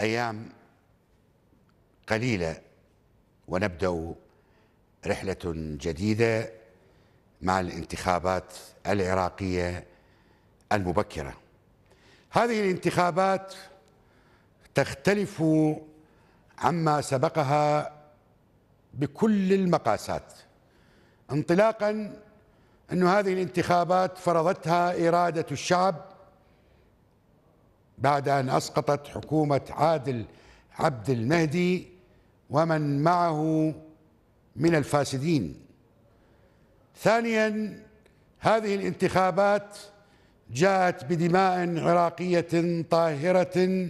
أيام قليلة ونبدأ رحلة جديدة مع الانتخابات العراقية المبكرة هذه الانتخابات تختلف عما سبقها بكل المقاسات انطلاقا أن هذه الانتخابات فرضتها إرادة الشعب بعد أن أسقطت حكومة عادل عبد المهدي ومن معه من الفاسدين ثانيا هذه الانتخابات جاءت بدماء عراقية طاهرة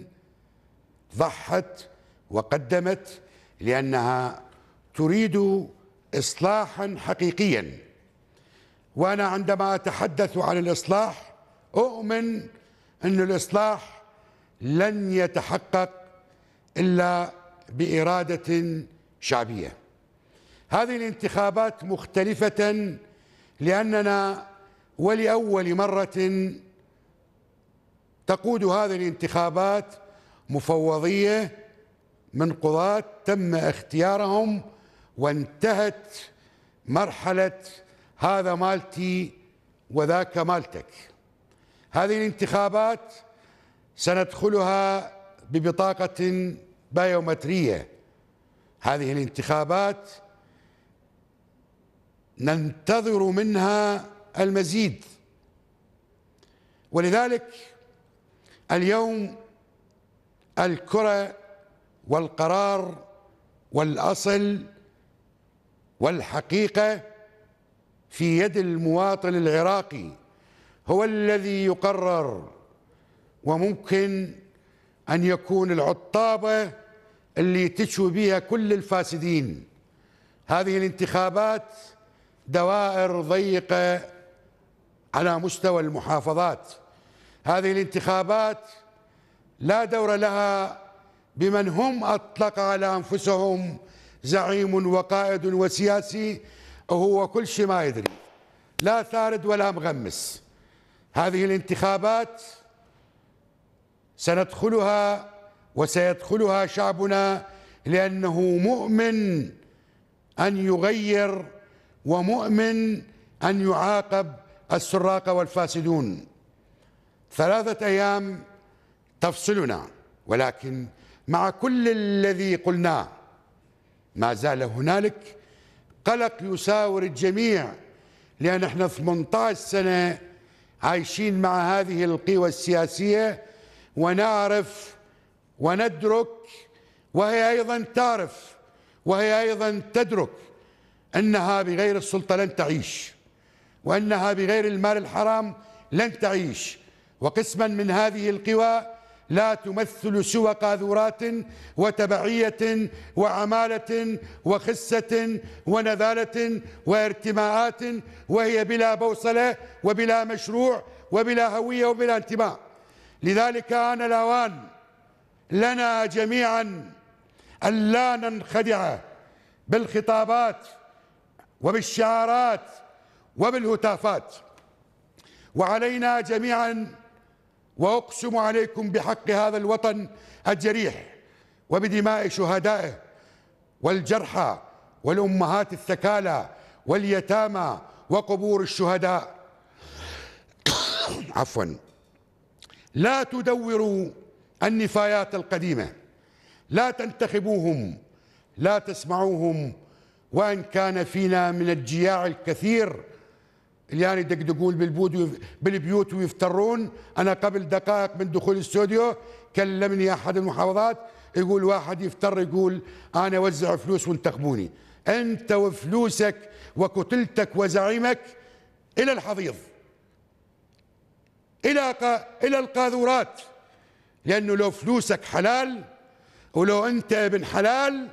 ضحت وقدمت لأنها تريد إصلاحا حقيقيا وأنا عندما أتحدث عن الإصلاح أؤمن أن الإصلاح لن يتحقق إلا بإرادة شعبية هذه الانتخابات مختلفة لأننا ولأول مرة تقود هذه الانتخابات مفوضية من قضاة تم اختيارهم وانتهت مرحلة هذا مالتي وذاك مالتك هذه الانتخابات سندخلها ببطاقة بايومترية هذه الانتخابات ننتظر منها المزيد ولذلك اليوم الكرة والقرار والأصل والحقيقة في يد المواطن العراقي هو الذي يقرر وممكن أن يكون العطابة اللي تشوي بها كل الفاسدين هذه الانتخابات دوائر ضيقة على مستوى المحافظات هذه الانتخابات لا دور لها بمن هم أطلق على أنفسهم زعيم وقائد وسياسي وهو كل شيء ما يدري لا ثارد ولا مغمس هذه الانتخابات سندخلها وسيدخلها شعبنا لأنه مؤمن أن يغير ومؤمن أن يعاقب السراق والفاسدون ثلاثة أيام تفصلنا ولكن مع كل الذي قلناه ما زال هنالك قلق يساور الجميع لأن احنا 18 سنة عايشين مع هذه القوى السياسية ونعرف وندرك وهي أيضا تعرف وهي أيضا تدرك أنها بغير السلطة لن تعيش وأنها بغير المال الحرام لن تعيش وقسما من هذه القوى لا تمثل سوى قاذورات وتبعية وعمالة وخسة ونذالة وارتماءات وهي بلا بوصلة وبلا مشروع وبلا هوية وبلا انتماء لذلك آن الأوان لنا جميعا أن لا ننخدع بالخطابات وبالشعارات وبالهتافات وعلينا جميعا وأقسم عليكم بحق هذا الوطن الجريح وبدماء شهدائه والجرحى والأمهات الثكالى واليتامى وقبور الشهداء عفواً لا تدوروا النفايات القديمة لا تنتخبوهم لا تسمعوهم وان كان فينا من الجياع الكثير اللي يعني يدقدقون بالبود بالبيوت ويفترون انا قبل دقائق من دخول الاستوديو كلمني احد المحافظات يقول واحد يفتر يقول انا اوزع فلوس وانتخبوني انت وفلوسك وكتلتك وزعيمك الى الحضيض إلى إلى القاذورات لأنه لو فلوسك حلال ولو أنت ابن حلال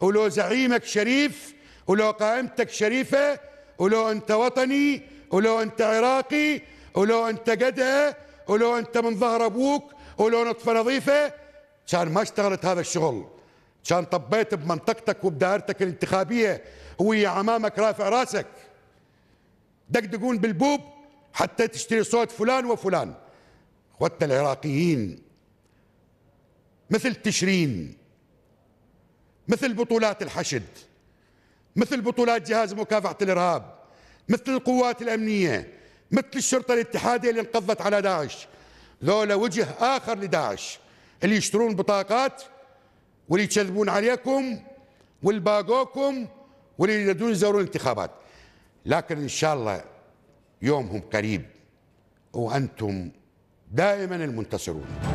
ولو زعيمك شريف ولو قائمتك شريفة ولو أنت وطني ولو أنت عراقي ولو أنت قدها ولو أنت من ظهر أبوك ولو نطفة نظيفة كان ما اشتغلت هذا الشغل كان طبيت بمنطقتك وبدائرتك الانتخابية ويا عمامك رافع راسك دقدقون بالبوب حتى تشتري صوت فلان وفلان اخوتنا العراقيين مثل تشرين مثل بطولات الحشد مثل بطولات جهاز مكافحة الإرهاب مثل القوات الأمنية مثل الشرطة الاتحادية اللي انقضت على داعش لولا وجه آخر لداعش اللي يشترون بطاقات واللي يكذبون عليكم واللي باقوكم واللي يريدون يزورون الانتخابات لكن إن شاء الله يومهم قريب وأنتم دائما المنتصرون